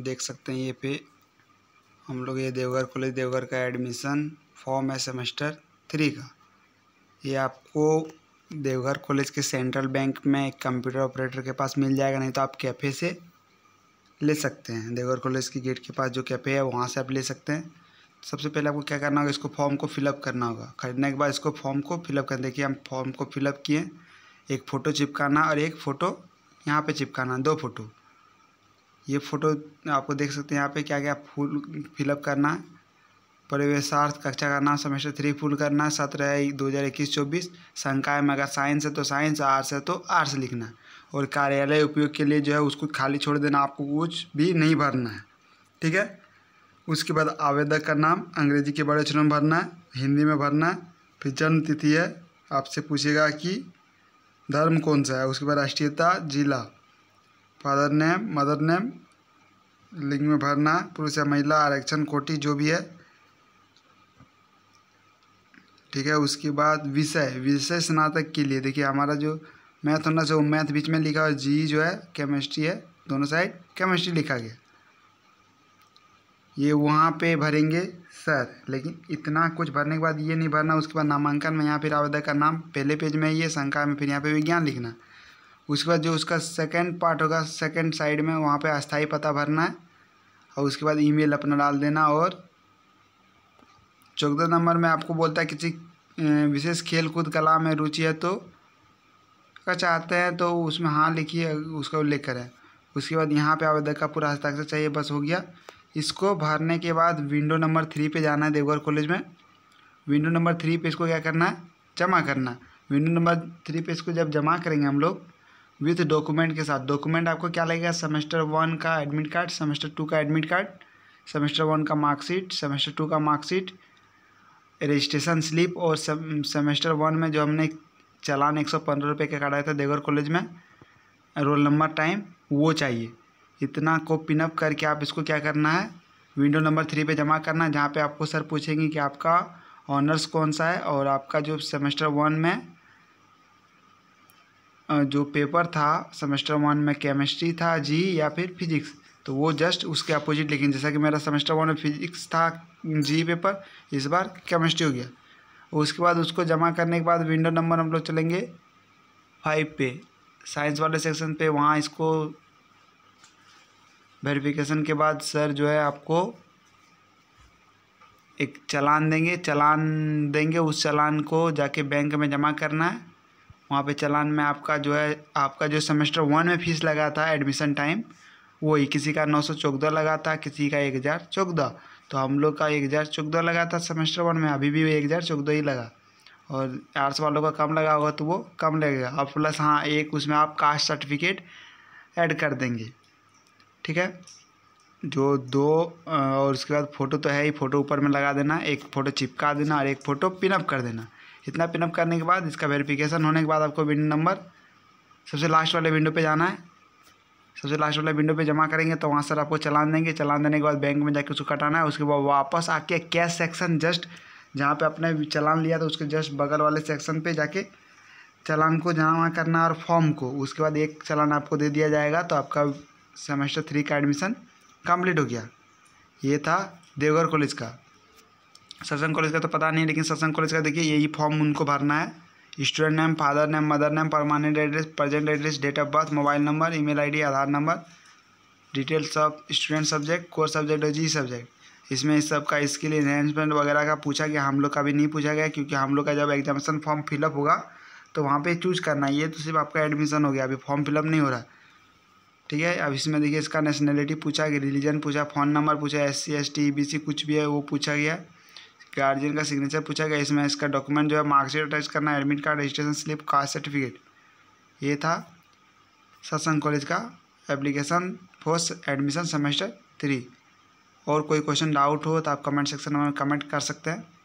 देख सकते हैं ये पे हम लोग ये देवघर कॉलेज देवघर का एडमिशन फॉर्म है सेमेस्टर थ्री का ये आपको देवघर कॉलेज के सेंट्रल बैंक में एक कंप्यूटर ऑपरेटर के पास मिल जाएगा नहीं तो आप कैफ़े से ले सकते हैं देवघर कॉलेज की गेट के पास जो कैफ़े है वहाँ से आप ले सकते हैं सबसे पहले आपको क्या करना होगा इसको फॉर्म को फिलअप करना होगा खरीदने के बाद इसको फॉर्म को फिलअप कर देखिए हम फॉर्म को फिलअप किए एक फ़ोटो चिपकाना और एक फ़ोटो यहाँ पे चिपकाना दो फ़ोटो ये फ़ोटो आपको देख सकते हैं यहाँ पे क्या क्या फूल फिलअप करना है परिवेशार्थ कक्षा का नाम सेमेस्टर थ्री फुल करना सत्रह दो हज़ार इक्कीस चौबीस संकाय में अगर साइंस है तो साइंस आर्ट्स है तो आर्ट्स लिखना और कार्यालय उपयोग के लिए जो है उसको खाली छोड़ देना आपको कुछ भी नहीं भरना है ठीक है उसके बाद आवेदक का नाम अंग्रेजी के बड़े अक्षरों में भरना हिंदी में भरना है फिर जन्मतिथि है आपसे पूछेगा कि धर्म कौन सा है उसके बाद राष्ट्रीयता जिला फादर नेम मदर नेम लिंग में भरना पुरुष या महिला आरक्षण कोटि जो भी है ठीक है उसके बाद विषय विषय स्नातक के लिए देखिए हमारा जो मैथ होना चाहिए वो मैथ बीच में लिखा हुआ जी जो है केमिस्ट्री है दोनों साइड केमिस्ट्री लिखा गया ये वहाँ पे भरेंगे सर लेकिन इतना कुछ भरने के बाद ये नहीं भरना उसके बाद नामांकन में यहाँ फिर आवेदक का नाम पहले पेज में ये शंका में फिर यहाँ पे विज्ञान लिखना उसके बाद जो उसका सेकेंड पार्ट होगा सेकेंड साइड में वहाँ पे अस्थाई पता भरना है और उसके बाद ईमेल अपना डाल देना और चौदह नंबर में आपको बोलता है किसी विशेष खेल कूद कला में रुचि है तो का चाहते हैं तो उसमें हाँ लिखिए उसका उल्लेख करें उसके बाद यहाँ पे आवेदक का पूरा हस्ताक्षर चाहिए बस हो गया इसको भरने के बाद विंडो नंबर थ्री पे जाना है देवघर कॉलेज में विंडो नंबर थ्री पे इसको क्या करना है जमा करना विंडो नंबर थ्री पे इसको जब जमा करेंगे हम लोग विथ डॉक्यूमेंट के साथ डॉक्यूमेंट आपको क्या लगेगा सेमेस्टर वन का एडमिट कार्ड सेमेस्टर टू का एडमिट कार्ड सेमेस्टर वन का मार्कशीट सेमेस्टर टू का मार्कशीट रजिस्ट्रेशन स्लिप और सेमेस्टर वन में जो हमने चलान एक सौ पंद्रह रुपये का कराया था देवघर कॉलेज में रोल नंबर टाइम वो चाहिए इतना को पिनअप करके आप इसको क्या करना है विंडो नंबर थ्री पे जमा करना है जहाँ पे आपको सर पूछेंगे कि आपका ऑनर्स कौन सा है और आपका जो सेमेस्टर वन में जो पेपर था सेमेस्टर वन में केमिस्ट्री था जी या फिर फिजिक्स तो वो जस्ट उसके अपोजिट लेकिन जैसा कि मेरा सेमेस्टर वन में फिजिक्स था जी पेपर इस बार केमिस्ट्री हो गया उसके बाद उसको जमा करने के बाद विंडो नंबर हम लोग चलेंगे फाइव पे साइंस वाले सेक्शन पे वहाँ इसको वेरिफिकेशन के बाद सर जो है आपको एक चलान देंगे चलान देंगे उस चलान को जाके बैंक में जमा करना है वहाँ पे चलान में आपका जो है आपका जो सेमेस्टर वन में फीस लगा था एडमिशन टाइम वही किसी का नौ सौ चौदह लगा था किसी का एक हज़ार चौदह तो हम लोग का एक हज़ार चौदह लगा था सेमेस्टर वन में अभी भी एक हज़ार चौदह ही लगा और आर्ट्स वालों का कम लगा होगा तो वो कम लगेगा और प्लस हाँ एक उसमें आप कास्ट सर्टिफिकेट ऐड कर देंगे ठीक है जो दो और उसके बाद फ़ोटो तो है ही फ़ोटो ऊपर में लगा देना एक फ़ोटो चिपका देना और एक फ़ोटो पिनअप कर देना इतना पिनअप करने के बाद इसका वेरिफिकेशन होने के बाद आपको विंडो नंबर सबसे लास्ट वाले विंडो पे जाना है सबसे लास्ट वाले विंडो पे जमा करेंगे तो वहाँ सर आपको चलान देंगे चलान देने के बाद बैंक में जाके उसको कटाना है उसके बाद वापस आके कैश सेक्शन जस्ट जहाँ पर आपने चलान लिया था उसके जस्ट बगल वाले सेक्शन पर जाके चलान को जमा करना और फॉर्म को उसके बाद एक चलान आपको दे दिया जाएगा तो आपका सेमेस्टर थ्री का एडमिशन कम्प्लीट हो गया ये था देवघर कॉलेज का सत्संग कॉलेज का तो पता नहीं लेकिन सत्संग कॉलेज का देखिए यही फॉर्म उनको भरना है student name father name mother name permanent address present address date of birth mobile number email ID Aadhaar number details of student subject core subject और जी सब्जेक्ट इसमें इस सब का स्किल इन्हेंसमेंट वगैरह का पूछा गया हम लोग का भी नहीं पूछा गया क्योंकि हम लोग का जब एग्जामेशन फॉर्म फिलअप होगा तो वहाँ पर चूज करना है ये तो सिर्फ आपका एडमिशन हो गया अभी फॉर्म फिलअप नहीं हो रहा है ठीक है अब इसमें देखिए इसका नेशनैलिटी पूछा गया रिलीजन पूछा फ़ोन नंबर पूछा S C S T B C कुछ भी है वो पूछा गया गार्जियन का सिग्नेचर पूछा गया इसमें इसका डॉक्यूमेंट जो है मार्कशीट अटैच करना admit card registration slip caste certificate ये था सत्संग कॉलेज का application forms admission semester three और कोई क्वेश्चन डाउट हो तो आप कमेंट सेक्शन में कमेंट कर सकते हैं